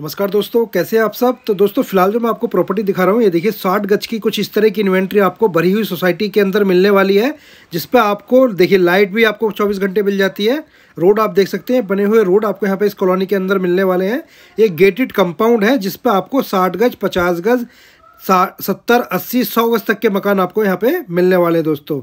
नमस्कार दोस्तों कैसे हैं आप सब तो दोस्तों फिलहाल जो मैं आपको प्रॉपर्टी दिखा रहा हूँ ये देखिए साठ गज की कुछ इस तरह की इन्वेंट्री आपको भरी हुई सोसाइटी के अंदर मिलने वाली है जिस पर आपको देखिए लाइट भी आपको 24 घंटे मिल जाती है रोड आप देख सकते हैं बने हुए रोड आपको यहाँ पे इस कॉलोनी के अंदर मिलने वाले हैं ये गेटेड कंपाउंड है जिसपे आपको साठ गज पचास गज सत्तर अस्सी सौ गज तक के मकान आपको यहाँ पर मिलने वाले हैं दोस्तों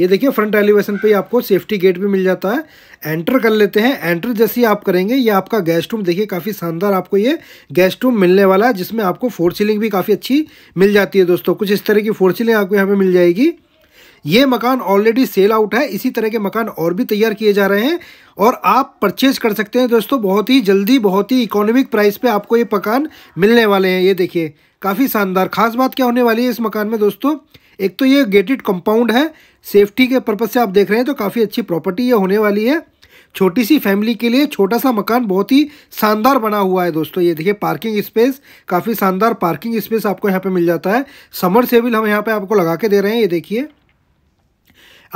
ये देखिए फ्रंट एलिवेशन पे आपको सेफ्टी गेट भी मिल जाता है एंटर कर लेते हैं एंटर जैसे ही आप करेंगे ये आपका गेस्ट रूम देखिए काफ़ी शानदार आपको ये गेस्ट रूम मिलने वाला है जिसमें आपको फोर सीलिंग भी काफ़ी अच्छी मिल जाती है दोस्तों कुछ इस तरह की फोर सीलिंग आपको यहाँ पर मिल जाएगी ये मकान ऑलरेडी सेल आउट है इसी तरह के मकान और भी तैयार किए जा रहे हैं और आप परचेज कर सकते हैं दोस्तों बहुत ही जल्दी बहुत ही इकोनॉमिक प्राइस पे आपको ये मकान मिलने वाले हैं ये देखिए काफ़ी शानदार खास बात क्या होने वाली है इस मकान में दोस्तों एक तो ये गेटेड कंपाउंड है सेफ्टी के पर्पज़ से आप देख रहे हैं तो काफ़ी अच्छी प्रॉपर्टी ये होने वाली है छोटी सी फैमिली के लिए छोटा सा मकान बहुत ही शानदार बना हुआ है दोस्तों ये देखिए पार्किंग स्पेस काफ़ी शानदार पार्किंग स्पेस आपको यहाँ पे मिल जाता है समर सेविल हम यहाँ पे आपको लगा के दे रहे हैं ये देखिए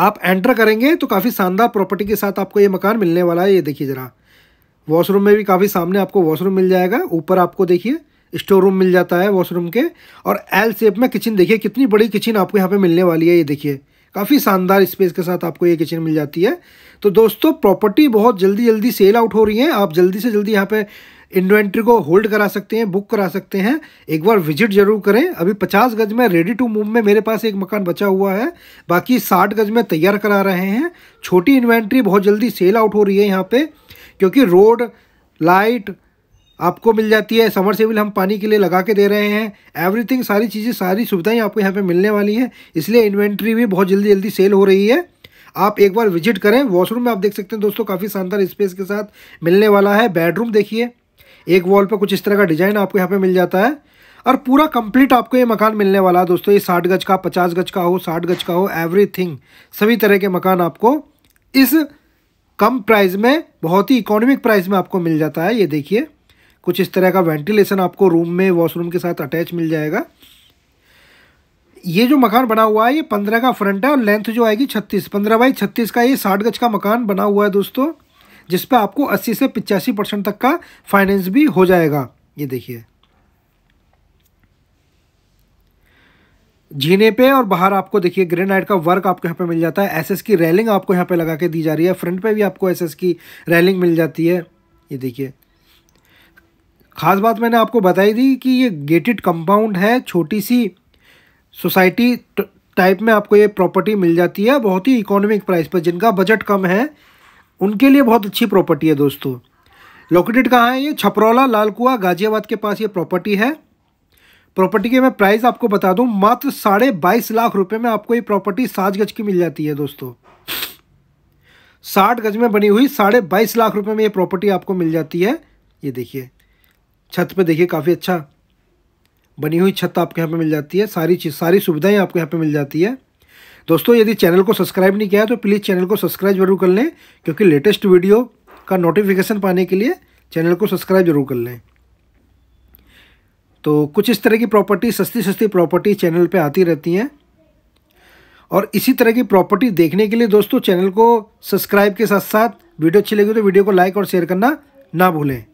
आप एंटर करेंगे तो काफ़ी शानदार प्रॉपर्टी के साथ आपको ये मकान मिलने वाला है ये देखिए ज़रा वॉशरूम में भी काफ़ी सामने आपको वॉशरूम मिल जाएगा ऊपर आपको देखिए स्टोर रूम मिल जाता है वॉशरूम के और एल सेप में किचन देखिए कितनी बड़ी किचन आपको यहाँ पे मिलने वाली है ये देखिए काफ़ी शानदार स्पेस के साथ आपको ये किचन मिल जाती है तो दोस्तों प्रॉपर्टी बहुत जल्दी जल्दी सेल आउट हो रही है आप जल्दी से जल्दी यहाँ पे इन्वेंट्री को होल्ड करा सकते हैं बुक करा सकते हैं एक बार विजिट जरूर करें अभी पचास गज में रेडी टू मूव में मेरे पास एक मकान बचा हुआ है बाकी साठ गज में तैयार करा रहे हैं छोटी इन्वेंट्री बहुत जल्दी सेल आउट हो रही है यहाँ पे क्योंकि रोड लाइट आपको मिल जाती है समर सेविल हम पानी के लिए लगा के दे रहे हैं एवरीथिंग सारी चीज़ें सारी सुविधाएं आपको यहाँ पे मिलने वाली हैं इसलिए इन्वेंट्री भी बहुत जल्दी जल्दी सेल हो रही है आप एक बार विजिट करें वॉशरूम में आप देख सकते हैं दोस्तों काफ़ी शानदार स्पेस के साथ मिलने वाला है बेडरूम देखिए एक वॉल पर कुछ इस तरह का डिज़ाइन आपको यहाँ पर मिल जाता है और पूरा कंप्लीट आपको ये मकान मिलने वाला है दोस्तों ये साठ गज का पचास गज का हो साठ गज का हो एवरीथिंग सभी तरह के मकान आपको इस कम प्राइस में बहुत ही इकोनॉमिक प्राइस में आपको मिल जाता है ये देखिए कुछ इस तरह का वेंटिलेशन आपको रूम में वॉशरूम के साथ अटैच मिल जाएगा ये जो मकान बना हुआ है ये पंद्रह का फ्रंट है और लेंथ जो आएगी छत्तीस पंद्रह बाई छत्तीस का ये साठ गज का मकान बना हुआ है दोस्तों जिस पर आपको अस्सी से पिचासी परसेंट तक का फाइनेंस भी हो जाएगा ये देखिए जीने पे और बाहर आपको देखिए ग्रेनाइट का वर्क आपको यहाँ पे मिल जाता है एसएस की रेलिंग आपको यहाँ पे लगा के दी जा रही है फ्रंट पे भी आपको एसएस की रेलिंग मिल जाती है ये देखिए ख़ास बात मैंने आपको बताई थी कि ये गेटेड कंपाउंड है छोटी सी सोसाइटी टाइप में आपको ये प्रॉपर्टी मिल जाती है बहुत ही इकोनॉमिक प्राइस पर जिनका बजट कम है उनके लिए बहुत अच्छी प्रॉपर्टी है दोस्तों लोकेटेड कहाँ है ये छपरौला लाल कुआ गाजियाबाद के पास ये प्रॉपर्टी है प्रॉपर्टी के मैं प्राइस आपको बता दूँ मात्र साढ़े बाईस लाख रुपए में आपको ये प्रॉपर्टी साठ गज की मिल जाती है दोस्तों साठ गज में बनी हुई साढ़े बाईस लाख रुपए में ये प्रॉपर्टी आपको मिल जाती है ये देखिए छत पे देखिए काफ़ी अच्छा बनी हुई छत आपके यहाँ पे मिल जाती है सारी चीज़ सारी सुविधाएं आपको यहाँ पे मिल जाती है दोस्तों यदि चैनल को सब्सक्राइब नहीं किया है तो प्लीज़ चैनल को सब्सक्राइब जरूर कर लें क्योंकि लेटेस्ट वीडियो का नोटिफिकेशन पाने के लिए चैनल को सब्सक्राइब जरूर कर लें तो कुछ इस तरह की प्रॉपर्टी सस्ती सस्ती प्रॉपर्टी चैनल पर आती रहती हैं और इसी तरह की प्रॉपर्टी देखने के लिए दोस्तों चैनल को सब्सक्राइब के साथ साथ वीडियो अच्छी लगी तो वीडियो को लाइक और शेयर करना ना भूलें